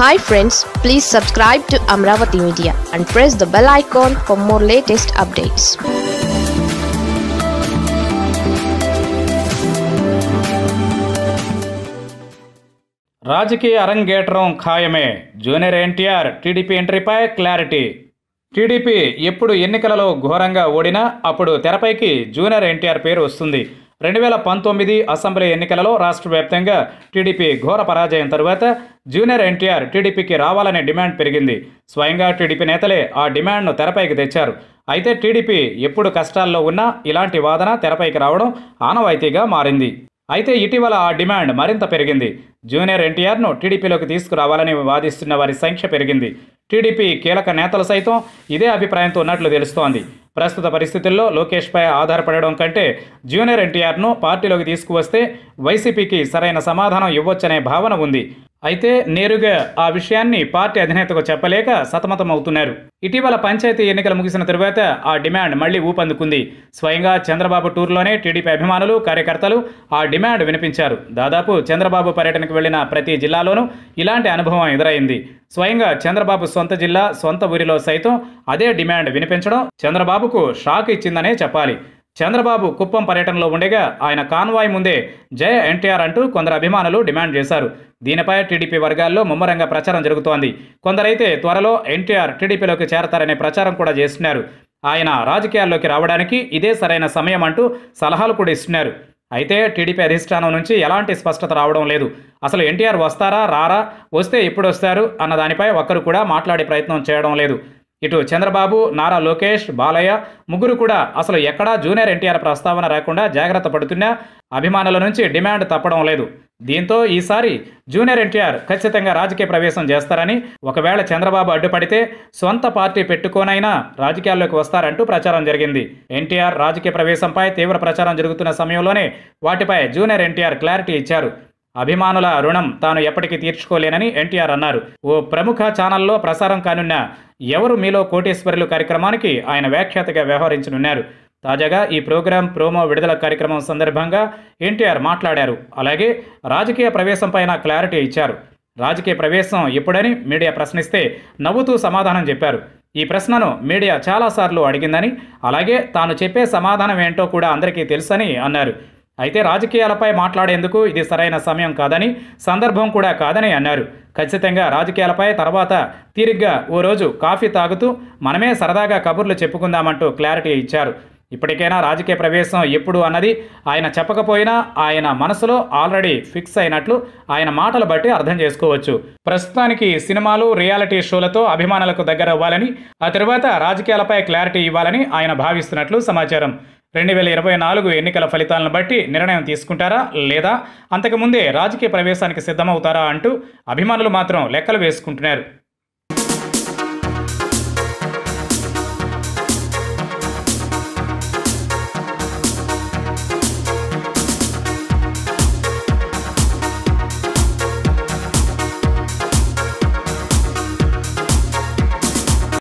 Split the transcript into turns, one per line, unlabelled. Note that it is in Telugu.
hi friends please subscribe to Amaravati media and press the bell icon for more latest updates రాజకీయ అరంగేట్రం ఖాయమే జూనియర్ ఎన్టీఆర్ టీడీపీ ఎంట్రీపై క్లారిటీ టీడీపీ ఎప్పుడు ఎన్నికలలో ఘోరంగా ఓడినా అప్పుడు తెరపైకి జూనియర్ ఎన్టీఆర్ పేరు వస్తుంది రెండు వేల పంతొమ్మిది అసెంబ్లీ ఎన్నికలలో రాష్ట్ర వ్యాప్తంగా టీడీపీ ఘోర పరాజయం తరువాత జూనియర్ ఎన్టీఆర్ టీడీపీకి రావాలనే డిమాండ్ పెరిగింది స్వయంగా టీడీపీ నేతలే ఆ డిమాండ్ను తెరపైకి తెచ్చారు అయితే టీడీపీ ఎప్పుడు కష్టాల్లో ఉన్నా ఇలాంటి వాదన తెరపైకి రావడం ఆనవాయితీగా మారింది అయితే ఇటీవల ఆ డిమాండ్ మరింత పెరిగింది జూనియర్ ఎన్టీఆర్ను టీడీపీలోకి తీసుకురావాలని వాదిస్తున్న వారి సంఖ్య పెరిగింది టీడీపీ కీలక నేతలు సైతం ఇదే అభిప్రాయంతో ఉన్నట్లు తెలుస్తోంది ప్రస్తుత పరిస్థితుల్లో లోకేష్పై ఆధారపడడం కంటే జూనియర్ ఎన్టీఆర్ను పార్టీలోకి తీసుకువస్తే వైసీపీకి సరైన సమాధానం ఇవ్వొచ్చనే భావన ఉంది అయితే నేరుగా ఆ విషయాన్ని పార్టీ అధినేతకు చెప్పలేక సతమతమవుతున్నారు ఇటీవల పంచాయతీ ఎన్నికలు ముగిసిన తరువాత ఆ డిమాండ్ మళ్లీ ఊపందుకుంది స్వయంగా చంద్రబాబు టూర్లోనే టీడీపీ అభిమానులు కార్యకర్తలు ఆ డిమాండ్ వినిపించారు దాదాపు చంద్రబాబు పర్యటనకు వెళ్లిన ప్రతి జిల్లాలోనూ ఇలాంటి అనుభవం ఎదురైంది స్వయంగా చంద్రబాబు సొంత జిల్లా సొంత ఊరిలో సైతం అదే డిమాండ్ వినిపించడం చంద్రబాబుకు షాక్ ఇచ్చిందనే చెప్పాలి చంద్రబాబు కుప్పం పర్యటనలో ఉండగా ఆయన కాన్వాయ్ ముందే జయ ఎన్టీఆర్ అంటూ కొందరు అభిమానులు డిమాండ్ చేశారు దీనిపై టీడీపీ వర్గాల్లో ముమ్మరంగా ప్రచారం జరుగుతోంది కొందరైతే త్వరలో ఎన్టీఆర్ టీడీపీలోకి చేరతారనే ప్రచారం కూడా చేస్తున్నారు ఆయన రాజకీయాల్లోకి రావడానికి ఇదే సరైన సమయం అంటూ సలహాలు కూడా ఇస్తున్నారు అయితే టీడీపీ అధిష్టానం నుంచి ఎలాంటి స్పష్టత రావడం లేదు అసలు ఎన్టీఆర్ వస్తారా రారా వస్తే ఎప్పుడు వస్తారు అన్న దానిపై ఒక్కరు కూడా మాట్లాడే ప్రయత్నం చేయడం లేదు ఇటు చంద్రబాబు నారా లోకేష్ బాలయ్య ముగ్గురు కూడా అసలు ఎక్కడా జూనియర్ ఎన్టీఆర్ ప్రస్తావన రాకుండా జాగ్రత్త పడుతున్నా అభిమానుల నుంచి డిమాండ్ తప్పడం లేదు దీంతో ఈసారి జూనియర్ ఎన్టీఆర్ ఖచ్చితంగా రాజకీయ ప్రవేశం చేస్తారని ఒకవేళ చంద్రబాబు అడ్డుపడితే సొంత పార్టీ పెట్టుకోనైనా రాజకీయాల్లోకి వస్తారంటూ ప్రచారం జరిగింది ఎన్టీఆర్ రాజకీయ ప్రవేశంపై తీవ్ర ప్రచారం జరుగుతున్న సమయంలోనే వాటిపై జూనియర్ ఎన్టీఆర్ క్లారిటీ ఇచ్చారు అభిమానుల రుణం తాను ఎప్పటికీ తీర్చుకోలేనని ఎన్టీఆర్ అన్నారు ఓ ప్రముఖ ఛానల్లో ప్రసారం కానున్న ఎవరు మీలో కోటేశ్వరులు కార్యక్రమానికి ఆయన వ్యాఖ్యాతగా వ్యవహరించనున్నారు తాజాగా ఈ ప్రోగ్రాం ప్రోమో విడుదల కార్యక్రమం సందర్భంగా ఎన్టీఆర్ మాట్లాడారు అలాగే రాజకీయ ప్రవేశంపైన క్లారిటీ ఇచ్చారు రాజకీయ ప్రవేశం ఎప్పుడని మీడియా ప్రశ్నిస్తే నవ్వుతూ సమాధానం చెప్పారు ఈ ప్రశ్నను మీడియా చాలాసార్లు అడిగిందని అలాగే తాను చెప్పే సమాధానం ఏంటో కూడా అందరికీ తెలుసని అన్నారు అయితే రాజకీయాలపై మాట్లాడేందుకు ఇది సరైన సమయం కాదని సందర్భం కూడా కాదని అన్నారు ఖచ్చితంగా రాజకీయాలపై తర్వాత తీరిగ్గా ఓ రోజు కాఫీ తాగుతూ మనమే సరదాగా కబుర్లు చెప్పుకుందామంటూ క్లారిటీ ఇచ్చారు ఇప్పటికైనా రాజకీయ ప్రవేశం ఎప్పుడు అన్నది ఆయన చెప్పకపోయినా ఆయన మనసులో ఆల్రెడీ ఫిక్స్ అయినట్లు ఆయన మాటలు బట్టి అర్థం చేసుకోవచ్చు ప్రస్తుతానికి సినిమాలు రియాలిటీ షోలతో అభిమానులకు దగ్గర అవ్వాలని ఆ తర్వాత రాజకీయాలపై క్లారిటీ ఇవ్వాలని ఆయన భావిస్తున్నట్లు సమాచారం రెండు వేల ఇరవై నాలుగు ఎన్నికల ఫలితాలను బట్టి నిర్ణయం తీసుకుంటారా లేదా అంతకుముందే రాజకీయ ప్రవేశానికి సిద్ధమవుతారా అంటూ అభిమానులు మాత్రం లెక్కలు వేసుకుంటున్నారు